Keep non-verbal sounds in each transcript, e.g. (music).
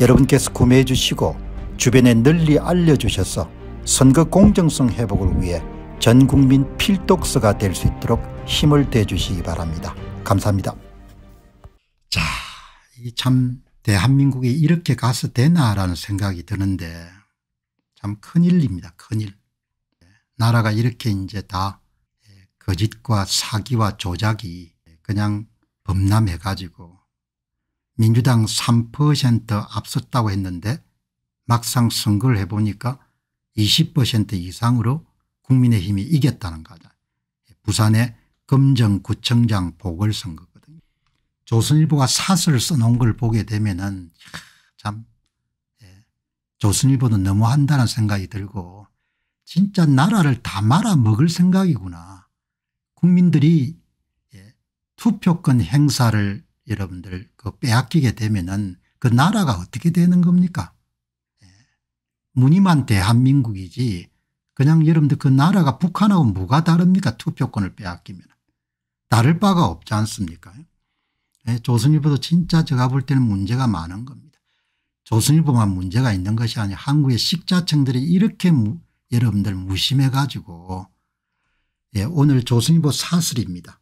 여러분께서 구매해 주시고 주변에 널리 알려주셔서 선거 공정성 회복을 위해 전국민 필독서가 될 수 있도록 힘을 대주시기 바랍니다. 감사합니다. 자, 참 대한민국이 이렇게 가서 되나라는 생각이 드는데 참 큰일입니다. 큰일. 나라가 이렇게 이제 다 예, 거짓과 사기와 조작이 그냥 범람해 가지고 민주당 3% 앞섰다고 했는데 막상 선거를 해보니까 20% 이상으로 국민의힘이 이겼다는 거죠. 부산의 금정구청장 보궐선거거든요. 조선일보가 사설 써놓은 걸 보게 되면 참 예, 조선일보는 너무한다는 생각이 들고 진짜 나라를 다 말아먹을 생각이구나. 국민들이 예, 투표권 행사를 여러분들 그 빼앗기게 되면은 그 나라가 어떻게 되는 겁니까? 예. 무늬만 대한민국이지 그냥 여러분들 그 나라가 북한하고 뭐가 다릅니까 투표권을 빼앗기면 다를 바가 없지 않습니까 예, 조선일보도 진짜 제가 볼 때는 문제가 많은 겁니다 조선일보만 문제가 있는 것이 아니라 한국의 식자층들이 이렇게 무, 여러분들 무심해 가지고 예, 오늘 조선일보 사슬입니다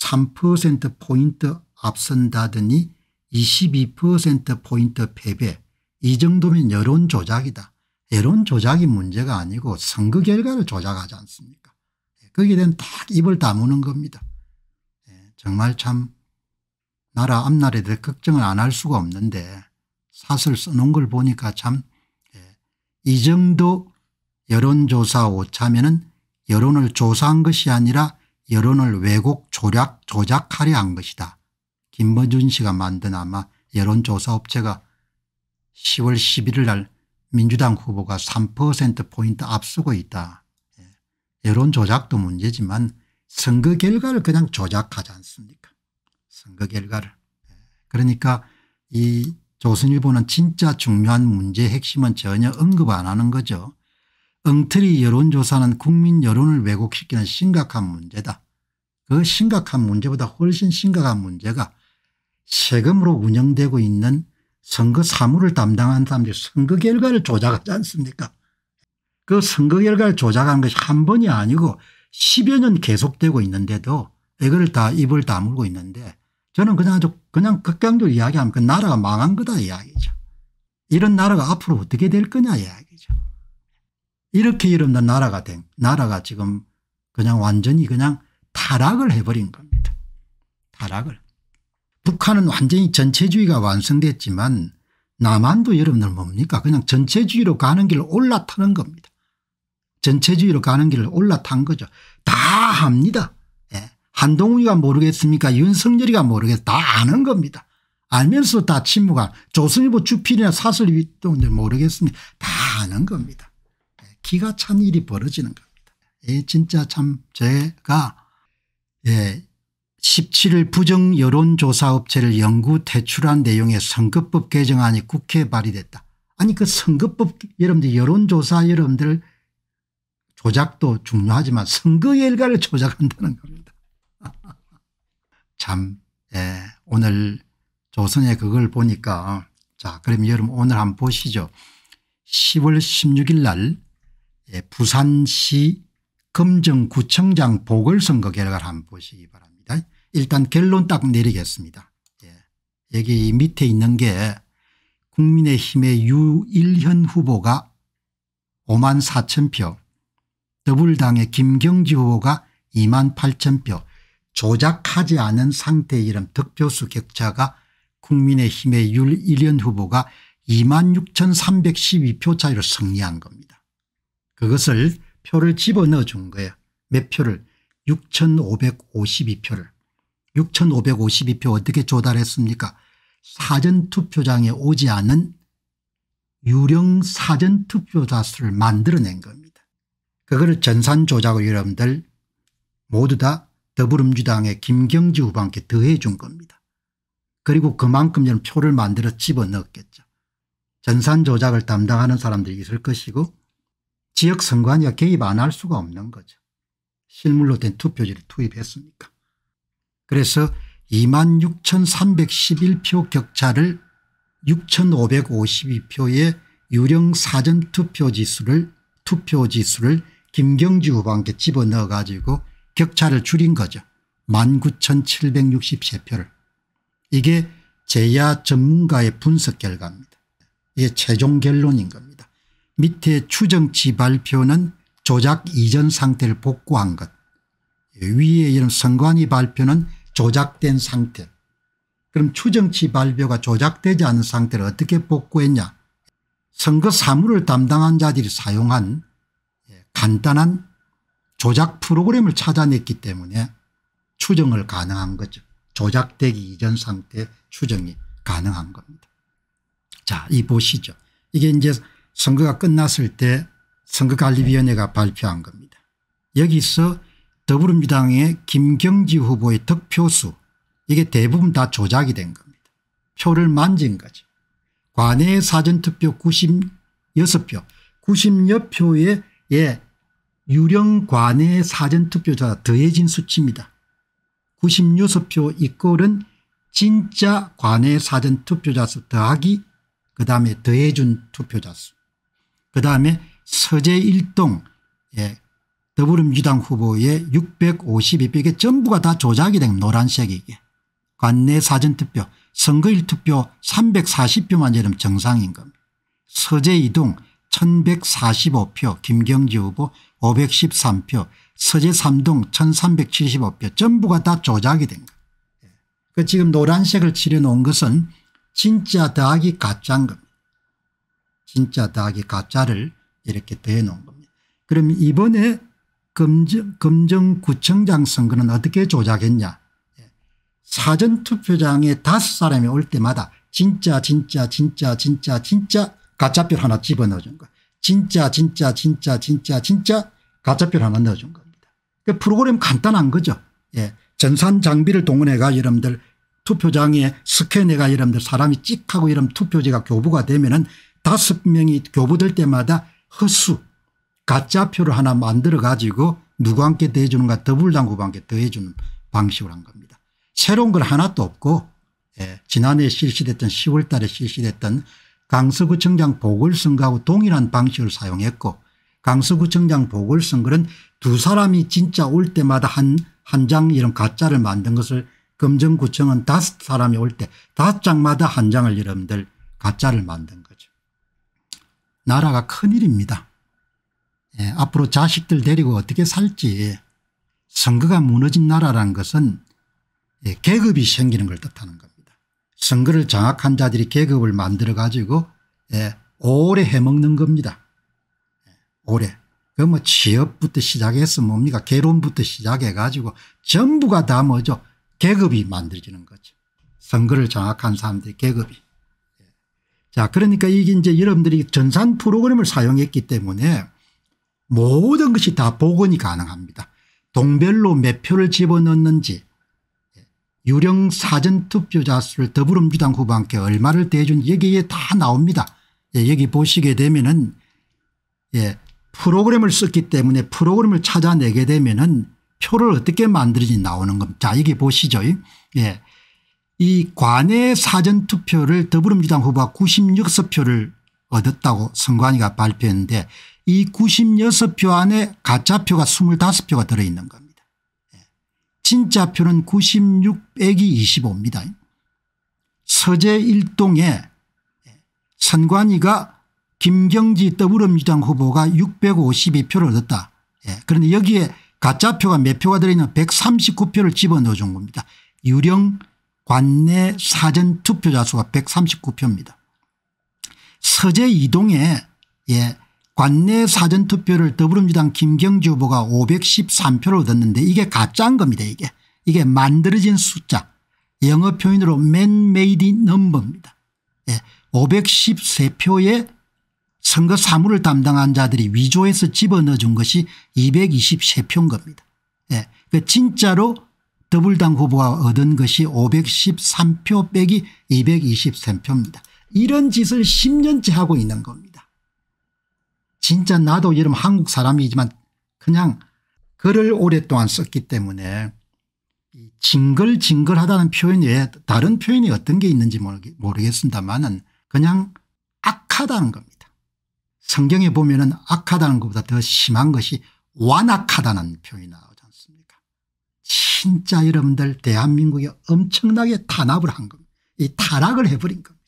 3%포인트 앞선다더니 22%포인트 패배 이 정도면 여론 조작이다. 여론 조작이 문제가 아니고 선거 결과를 조작하지 않습니까 예, 거기에 대한 딱 입을 다무는 겁니다. 예, 정말 참 나라 앞날에 대해 걱정을 안 할 수가 없는데 사설 써놓은 걸 보니까 참이 예, 정도 여론조사 오차면은 여론을 조사한 것이 아니라 여론을 왜곡 조작, 조작하려 한 것이다. 김버준 씨가 만든 아마 여론조사 업체가 10월 11일 날 민주당 후보가 3%포인트 앞서고 있다. 예. 여론 조작도 문제지만 선거 결과를 그냥 조작하지 않습니까 선거 결과를. 예. 그러니까 이 조선일보는 진짜 중요한 문제의 핵심은 전혀 언급 안 하는 거죠. 엉터리 여론조사는 국민 여론을 왜곡시키는 심각한 문제다. 그 심각한 문제보다 훨씬 심각한 문제가 세금으로 운영되고 있는 선거 사무를 담당하는 사람들이 선거 결과를 조작하지 않습니까 그 선거 결과를 조작한 것이 한 번이 아니고 10여 년 계속되고 있는데도 이거다 입을 다물고 있는데 저는 그냥 아주 그냥 극강적으로 이야기하면 그 나라가 망한 거다 이야기죠. 이런 나라가 앞으로 어떻게 될 거냐 이야기죠. 이렇게 이름 나라가 된 나라가 지금 그냥 완전히 그냥 타락을 해버린 겁니다. 타락을. 북한은 완전히 전체주의가 완성됐지만 남한도 여러분들 뭡니까 그냥 전체주의로 가는 길을 올라타는 겁니다. 전체주의로 가는 길을 올라탄 거죠. 다 합니다. 예. 한동훈이가 모르겠습니까 윤석열이가 모르겠다 다 아는 겁니다. 알면서 다 침묵한 조선일보 주필이나 사설위동 모르겠습니다. 다 아는 겁니다. 예. 기가 찬 일이 벌어지는 겁니다. 예, 진짜 참 제가 예, 17일 부정 여론조사업체를 연구 퇴출한 내용의 선거법 개정안이 국회에 발의됐다. 아니 그 선거법 여러분들 여론조사 여러분들 조작도 중요하지만 선거 결과를 조작한다는 겁니다. (laughs) 참 예, 오늘 조선의 그걸 보니까 자 그럼 여러분 오늘 한번 보시죠. 10월 16일 날 예, 부산시 금정구청장 보궐선거 결과를 한번 보시기 바랍니다. 일단 결론 딱 내리겠습니다. 예. 여기 밑에 있는 게 국민의힘의 유일현 후보가 5만 4천 표 더불당의 김경지 후보가 2만 8천 표 조작하지 않은 상태 이름 득표수 격차가 국민의힘의 유일현 후보가 2만 6,312표 차이로 승리한 겁니다. 그것을 표를 집어넣어 준 거예요. 몇 표를 6,552표를. 6,552표 어떻게 조달했습니까 사전투표장에 오지 않은 유령 사전투표자 수를 만들어낸 겁니다. 그거를 전산조작을 여러분들 모두 다 더불어민주당의 김경지 후보한테 더해준 겁니다. 그리고 그만큼 저 표를 만들어 집어넣었겠죠. 전산조작을 담당하는 사람들이 있을 것이고 지역선관위가 개입 안 할 수가 없는 거죠. 실물로 된 투표지를 투입했습니까 그래서 26,311표 격차를 6,552표의 유령 사전 투표 지수를 투표 지수를 김경주 후보한테 집어넣어 가지고 격차를 줄인 거죠. 19,763표를. 이게 제야 전문가의 분석 결과입니다. 이게 최종 결론인 겁니다. 밑에 추정치 발표는 조작 이전 상태를 복구한 것. 위에 이런 선관위 발표는 조작된 상태 그럼 추정치 발표가 조작되지 않은 상태를 어떻게 복구했냐 선거 사무를 담당한 자들이 사용한 예, 간단한 조작 프로그램을 찾아냈기 때문에 추정을 가능한 거죠. 조작되기 이전 상태 추정이 가능한 겁니다. 자, 이 보시죠. 이게 이제 선거가 끝났을 때 선거관리위원회가 발표한 겁니다. 여기서 더불어민주당의 김경지 후보의 득표수 이게 대부분 다 조작이 된 겁니다. 표를 만진 거죠. 관내 사전투표 96표 9 0여표의 예, 유령 관내 사전투표자 더해진 수치입니다. 96표 이꼴은 진짜 관내 사전투표자 수 더하기 그 다음에 더해준 투표자 수그 다음에 서재일동 예, 더불어민주당 후보의 652표 전부가 다 조작이 된 노란색이 게 관내 사전투표 선거일 투표 340표만 이름 정상인 겁니다. 서재 이동 1145표 김경지 후보 513표 서재 3동 1375표 전부가 다 조작이 된 겁니다. 그 지금 노란색을 칠해놓은 것은 진짜 더하기 가짜인 겁니다. 진짜 더하기 가짜를 이렇게 더해놓은 겁니다. 그럼 이번에 금정 검정구청장 선거는 어떻게 조작했냐 예. 사전투표장에 다섯 사람이 올 때마다 진짜 진짜 진짜 진짜 진짜 가짜표 하나 집어넣어준 거야 진짜 진짜 진짜 진짜 진짜 가짜표 하나 넣어준 겁니다. 그 프로그램 간단한 거죠. 예. 전산 장비를 동원해가 여러분들 투표장에 스캔해가 여러분들 사람이 찍하고 이런 투표지가 교부가 되면은 다섯 명이 교부될 때마다 허수 가짜표를 하나 만들어 가지고 누구 한테 더해주는가 더불당구부 함께 더해주는 방식으로 한 겁니다. 새로운 건 하나도 없고 예, 지난해 실시됐던 10월 달에 실시됐던 강서구청장 보궐선거하고 동일한 방식을 사용했고 강서구청장 보궐선거는 두 사람이 진짜 올 때마다 한 한 장 이런 가짜를 만든 것을 검정구청은 다섯 사람이 올 때 다섯 장마다 한 장을 여러분들 가짜를 만든 거죠. 나라가 큰일입니다. 예, 앞으로 자식들 데리고 어떻게 살지 선거가 무너진 나라라 것은 예, 계급이 생기는 걸 뜻하는 겁니다. 선거를 장악한 자들이 계급을 만들어 가지고 예, 오래 해먹는 겁니다. 예, 오래. 그뭐 취업부터 시작해서 뭡니까 개론부터 시작해 가지고 전부가 다 뭐죠 계급이 만들어지는 거죠. 선거를 장악한 사람들의 계급이. 예. 자 그러니까 이게 이제 여러분들이 전산 프로그램을 사용했기 때문에 모든 것이 다 복원이 가능합니다. 동별로 몇 표를 집어넣는지 유령 사전투표자 수를 더불어민주당 후보한테 얼마를 대준 여기에 다 나옵니다. 예, 여기 보시게 되면은 예, 프로그램을 썼기 때문에 프로그램을 찾아내게 되면은 표를 어떻게 만들지 나오는 겁니다. 자 여기 보시죠. 예. 이 관외 사전투표를 더불어민주당 후보가 96석표를 얻었다고 선관위가 발표했는데 이 96표 안에 가짜표가 25표가 들어있는 겁니다. 예. 진짜표는 96 빼기 25입니다. 서재 1동에 선관위가 김경지 더불어민주당 후보가 652표를 얻었다. 예. 그런데 여기에 가짜표가 몇 표가 들어있는 139표를 집어넣어 준 겁니다. 유령 관내 사전 투표자 수가 139표입니다. 서재 이동에 예, 관내 사전투표를 더불어민주당 김경주 후보가 513표를 얻었는데 이게 가짜인 겁니다 이게. 이게 만들어진 숫자 영어 표현으로 man-made number입니다. 예. 513표의 선거 사무를 담당한 자들이 위조해서 집어넣어 준 것이 223표인 겁니다. 예. 그 진짜로 더불당 후보가 얻은 것이 513표 빼기 223표입니다. 이런 짓을 10년째 하고 있는 겁니다. 진짜 나도 여러분 한국 사람이지만 그냥 글을 오랫동안 썼기 때문에 징글징글하다는 표현 외에 다른 표현이 어떤 게 있는지 모르겠습니다만은 그냥 악하다는 겁니다. 성경에 보면 은 악하다는 것보다 더 심한 것이 완악하다는 표현이 나오지 않습니까 진짜 여러분들 대한민국이 엄청나게 탄압을 한 겁니다. 이 타락을 해버린 겁니다.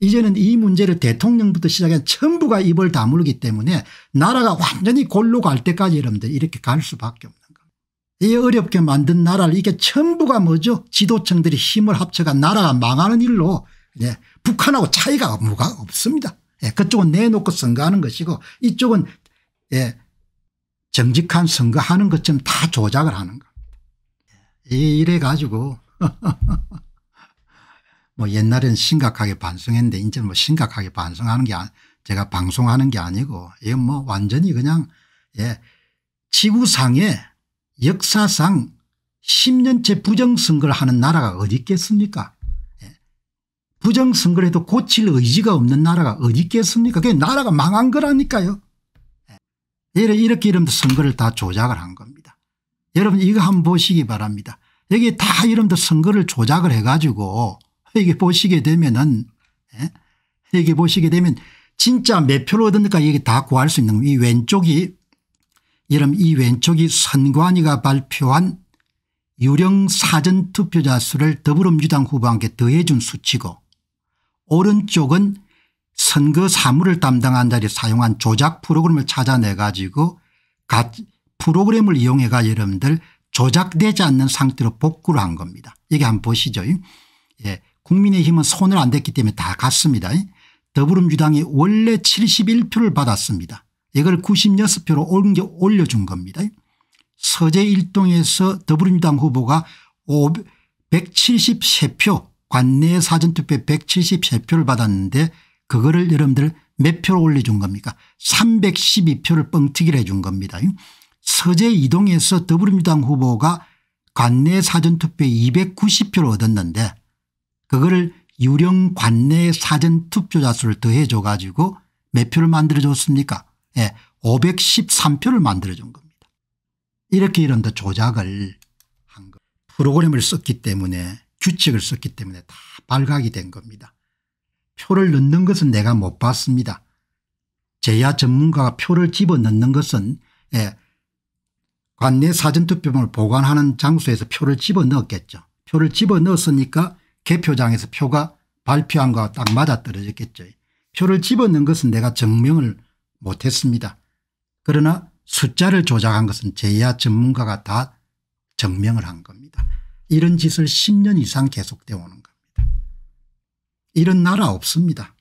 이제는 이 문제를 대통령부터 시작해 전부가 입을 다물기 때문에 나라가 완전히 골로 갈 때까지 여러분들 이렇게 갈 수밖에 없는 겁니다. 이 어렵게 만든 나라를 이게 전부가 뭐죠 지도층들이 힘을 합쳐간 나라가 망하는 일로 예, 북한하고 차이가 뭐가 없습니다. 예, 그쪽은 내놓고 선거하는 것이고 이쪽은 예, 정직한 선거하는 것처럼 다 조작을 하는 겁니다. 예, 이래 가지고 (laughs) 뭐옛날에는 심각하게 반성했는데 이제는 뭐 심각하게 반성하는 게 아, 제가 방송하는 게 아니고 이건 뭐 완전히 그냥 예 지구상에 역사상 10년째 부정선거를 하는 나라가 어디 있겠습니까 예. 부정선거에도 고칠 의지가 없는 나라가 어디 있겠습니까 그게 나라가 망한 거라니까요 예. 이렇게 이런 선거를 다 조작을 한 겁니다 여러분 이거 한번 보시기 바랍니다 여기 다 이런 선거를 조작을 해가지고 여기 보시게 되면은 여기 예? 보시게 되면 진짜 몇 표를 얻었는가 여기 다 구할 수 있는 이 왼쪽이 여러분 이 왼쪽이 선관위가 발표한 유령 사전 투표자 수를 더불어민주당 후보한테 더해준 수치고 오른쪽은 선거 사무를 담당한 자리 사용한 조작 프로그램을 찾아내 가지고 프로그램을 이용해가 여러분들 조작되지 않는 상태로 복구를 한 겁니다. 여기 한번 보시죠. 예. 국민의힘은 손을 안 댔기 때문에 다 갔습니다. 더불어민주당이 원래 71표를 받았습니다. 이걸 96표로 올려준 겁니다. 서재 일동에서 더불어민주당 후보가 173표 관내 사전투표 173표를 받았는데 그거를 여러분들 몇 표로 올려준 겁니까 312표를 뻥튀기를 해준 겁니다. 서재 이동에서 더불어민주당 후보가 관내 사전투표 290표를 얻었는데 그거를 유령 관내 사전 투표자 수를 더해 줘 가지고 몇 표를 만들어 줬습니까 예, 513표를 만들어 준 겁니다. 이렇게 이런 더 조작을 한 거. 프로그램을 썼기 때문에 규칙을 썼기 때문에 다 발각이 된 겁니다. 표를 넣는 것은 내가 못 봤습니다. 제야 전문가가 표를 집어넣는 것은 예, 관내 사전투표함을 보관하는 장소에서 표를 집어넣었겠죠. 표를 집어넣었으니까 개표장에서 표가 발표한 거와 딱 맞아떨어졌겠죠. 표를 집어넣은 것은 내가 증명을 못했습니다. 그러나 숫자를 조작한 것은 제야 전문가가 다 증명을 한 겁니다. 이런 짓을 10년 이상 계속되어 오는 겁니다. 이런 나라 없습니다.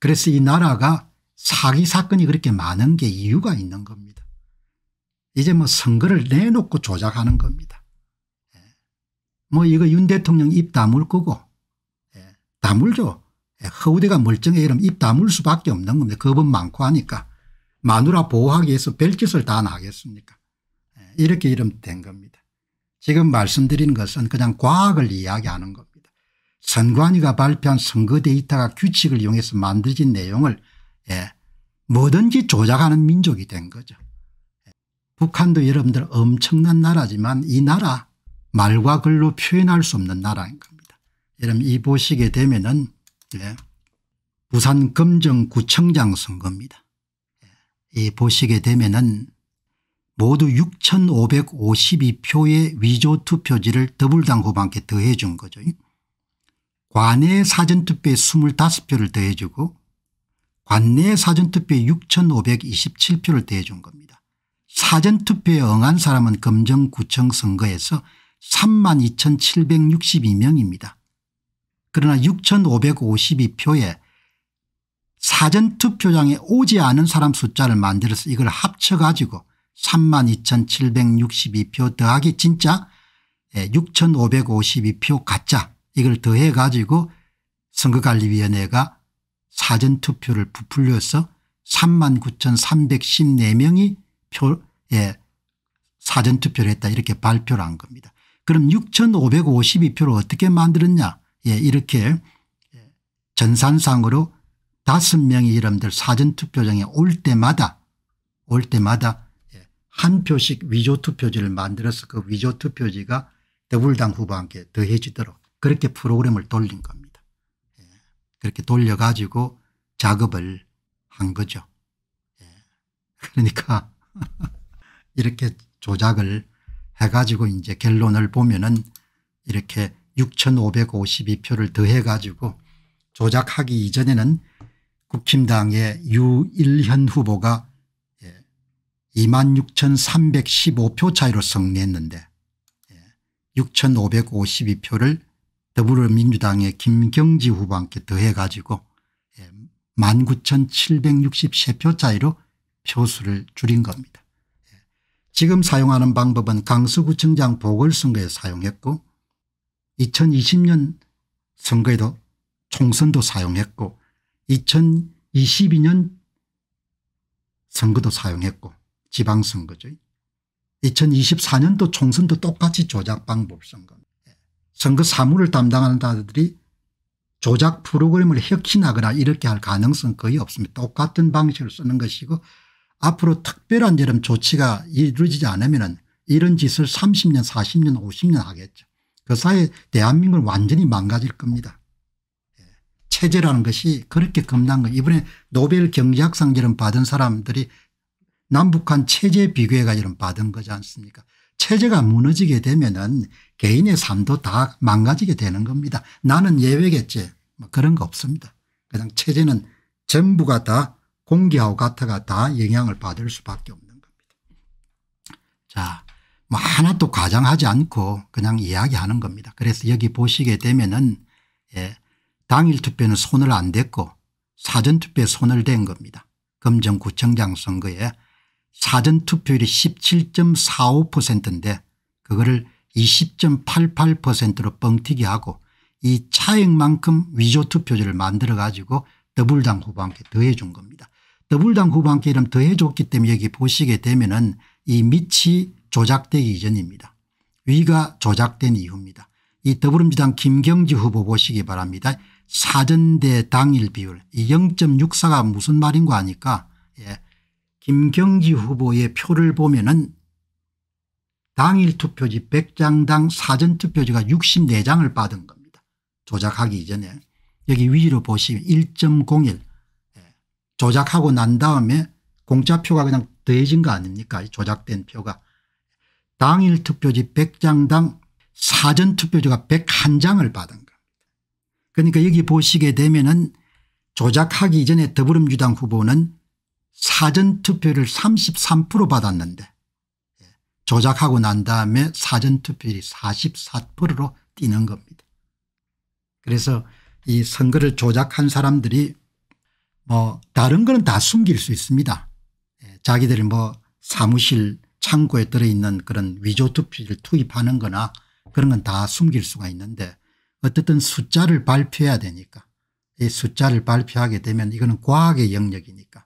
그래서 이 나라가 사기 사건이 그렇게 많은 게 이유가 있는 겁니다. 이제 뭐 선거를 내놓고 조작하는 겁니다. 뭐 이거 윤 대통령 입 다물 거고 예. 다물죠. 예. 허우대가 멀쩡해 이러면 입 다물 수밖에 없는 겁니다. 겁은 많고 하니까 마누라 보호하기 위해서 별짓을 다 나겠습니까 예. 이렇게 이름 된 겁니다. 지금 말씀드린 것은 그냥 과학을 이야기하는 겁니다. 선관위가 발표한 선거 데이터가 규칙을 이용해서 만들어진 내용을 예, 뭐든지 조작하는 민족이 된 거죠. 예, 북한도 여러분들 엄청난 나라지만 이 나라 말과 글로 표현할 수 없는 나라인 겁니다. 여러분 이 보시게 되면은 예, 부산 금정구청장 선거입니다. 예, 이 보시게 되면은 모두 6,552표의 위조 투표지를 더불당 후반께 더해 준 거죠. 관내 사전투표에 25표를 더해 주고 관내 사전투표에 6,527표를 더해 준 겁니다. 사전투표에 응한 사람은 금정구청 선거에서 3만 2,762명입니다. 그러나 6,552표에 사전투표장에 오지 않은 사람 숫자를 만들어서 이걸 합쳐가지고 3만 2,762표 더하기 진짜 6,552표 예, 가짜 이걸 더해가지고 선거관리위원회가 사전투표를 부풀려서 3만 9,314명이 표, 예, 사전투표를 했다 이렇게 발표를 한 겁니다. 그럼 6552표를 어떻게 만들었냐 예, 이렇게 전산상으로 다 명의 이름들 사전투표장에 올 때마다 올 때마다 예, 한 표씩 위조투표지를 만들어서 그 위조투표지가 더불당 후보한테 더해지도록 그렇게 프로그램을 돌린 겁니다. 예. 그렇게 돌려가지고 작업을 한 거죠. 예. 그러니까 (laughs) 이렇게 조작을 해가지고 이제 결론을 보면은 이렇게 6,552표를 더해가지고 조작하기 이전에는 국힘당의 유일현 후보가 26,315표 예, 차이로 승리했는데 6,552표를 예, 더불어민주당의 김경지 후보한테 더해가지고 19,763표 예, 차이로 표수를 줄인 겁니다. 지금 사용하는 방법은 강서구청장 보궐선거에 사용했고 2020년 선거에도 총선도 사용했고 2022년 선거도 사용했고 지방선거죠. 2024년도 총선도 똑같이 조작 방법 선거. 선거 사무를 담당하는 자들이 조작 프로그램을 혁신하거나 이렇게 할 가능성 거의 없습니다. 똑같은 방식을 쓰는 것이고 앞으로 특별한 이런 조치가 이루어지지 않으면 이런 짓을 30년 40년 50년 하겠죠. 그 사이에 대한민국은 완전히 망가질 겁니다. 예. 체제라는 것이 그렇게 겁난 거 이번에 노벨 경제학상제를 받은 사람들이 남북한 체제 비교해가지고 받은 거지 않습니까 체제가 무너지게 되면 은 개인의 삶도 다 망가지게 되는 겁니다. 나는 예외겠지 뭐 그런 거 없습니다. 그냥 체제는 전부가 다 공기하고 같타가다 영향을 받을 수밖에 없는 겁니다. 자, 뭐 하나 또 과장하지 않고 그냥 이야기하는 겁니다. 그래서 여기 보시게 되면은 예, 당일 투표는 손을 안 댔고 사전투표에 손을 댄 겁니다. 금정구청장 선거에 사전투표율이 17.45%인데 그거를 20.88%로 뻥튀기하고 이 차액만큼 위조투표제를 만들어 가지고 더불당 후보한테 더해 준 겁니다. 더불당 후보한테 이름 더해줬기 때문에 여기 보시게 되면 은이 밑이 조작되기 이전입니다. 위가 조작된 이후입니다. 이 더불어민주당 김경지 후보 보시기 바랍니다. 사전대 당일 비율 0.64가 무슨 말인가 하니까 예. 김경지 후보의 표를 보면 은 당일 투표지 100장당 사전 투표지가 64장을 받은 겁니다. 조작하기 이전에 여기 위로 보시면 1.01 조작하고 난 다음에 공짜표가 그냥 더해진 거 아닙니까 조작된 표가. 당일 투표지 100장당 사전투표지가 101장을 받은 겁니다. 그러니까 여기 보시게 되면은 조작하기 전에 더불어민주당 후보는 사전투표를 33% 받았는데 예, 조작하고 난 다음에 사전투표율이 44%로 뛰는 겁니다. 그래서 이 선거를 조작한 사람들이 뭐 다른 거는 다 숨길 수 있습니다. 예, 자기들이 뭐 사무실 창고에 들어있는 그런 위조 투표지를 투입하는 거나 그런 건 다 숨길 수가 있는데 어쨌든 숫자를 발표해야 되니까 이 숫자를 발표하게 되면 이거는 과학의 영역이니까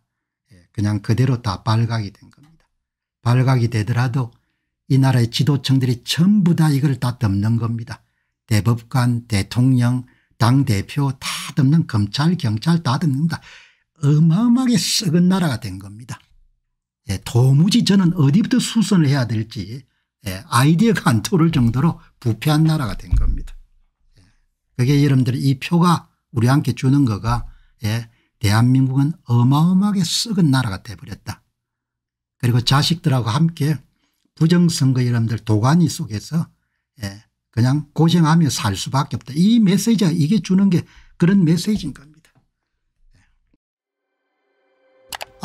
예, 그냥 그대로 다 발각이 된 겁니다. 발각이 되더라도 이 나라의 지도층들이 전부 다 이걸 다 덮는 겁니다. 대법관 대통령 당대표 다 덮는 검찰 경찰 다 덮는다. 어마어마하게 썩은 나라가 된 겁니다. 예, 도무지 저는 어디부터 수선을 해야 될지 예, 아이디어가 안 토를 정도로 부패한 나라가 된 겁니다. 예, 그게 여러분들 이 표가 우리한테 주는 거가 예, 대한민국은 어마어마하게 썩은 나라가 돼버렸다. 그리고 자식들하고 함께 부정선거 여러분들 도가니 속에서 예, 그냥 고생하며 살 수밖에 없다. 이 메시지가 이게 주는 게 그런 메시지인 겁니다.